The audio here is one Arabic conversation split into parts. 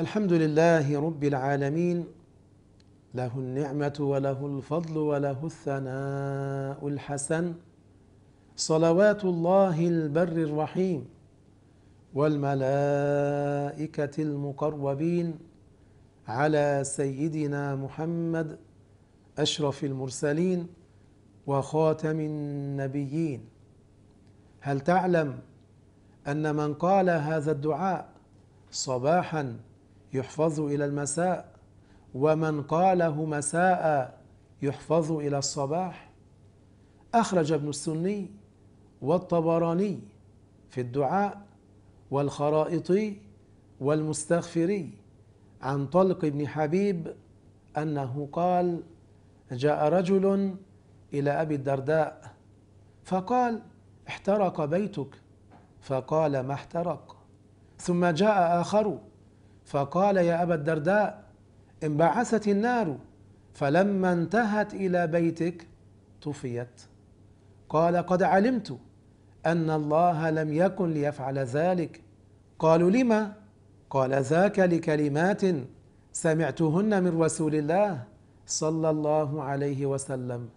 الحمد لله رب العالمين له النعمة وله الفضل وله الثناء الحسن صلوات الله البر الرحيم والملائكة المقربين على سيدنا محمد أشرف المرسلين وخاتم النبيين هل تعلم أن من قال هذا الدعاء صباحاً يحفظ إلى المساء ومن قاله مساء يحفظ إلى الصباح أخرج ابن السني والطبراني في الدعاء والخرائطي والمستغفري عن طلق بن حبيب أنه قال جاء رجل إلى أبي الدرداء فقال احترق بيتك فقال ما احترق ثم جاء آخر فقال يا أبا الدرداء انبعثت النار فلما انتهت إلى بيتك طفيت قال قد علمت أن الله لم يكن ليفعل ذلك قالوا لما قال ذاك لكلمات سمعتهن من رسول الله صلى الله عليه وسلم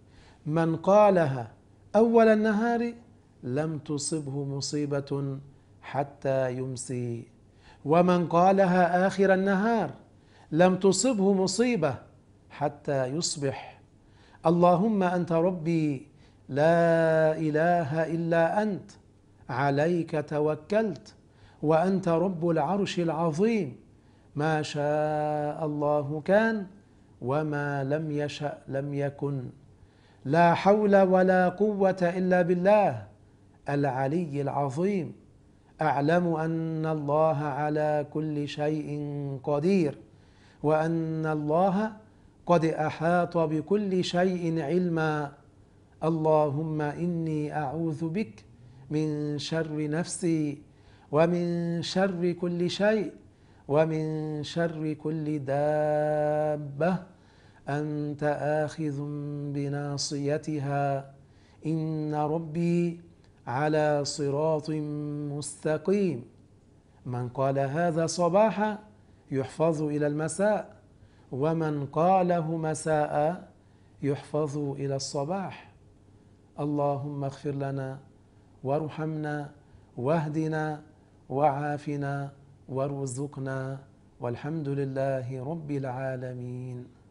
من قالها أول النهار لم تصبه مصيبة حتى يمسي ومن قالها اخر النهار لم تصبه مصيبه حتى يصبح اللهم انت ربي لا اله الا انت عليك توكلت وانت رب العرش العظيم ما شاء الله كان وما لم يشا لم يكن لا حول ولا قوه الا بالله العلي العظيم اعلم ان الله على كل شيء قدير وان الله قد احاط بكل شيء علما اللهم اني اعوذ بك من شر نفسي ومن شر كل شيء ومن شر كل دابه انت اخذ بناصيتها ان ربي على صراط مستقيم من قال هذا صباحا يحفظ إلى المساء ومن قاله مساء يحفظ إلى الصباح اللهم اغفر لنا وارحمنا واهدنا وعافنا وارزقنا والحمد لله رب العالمين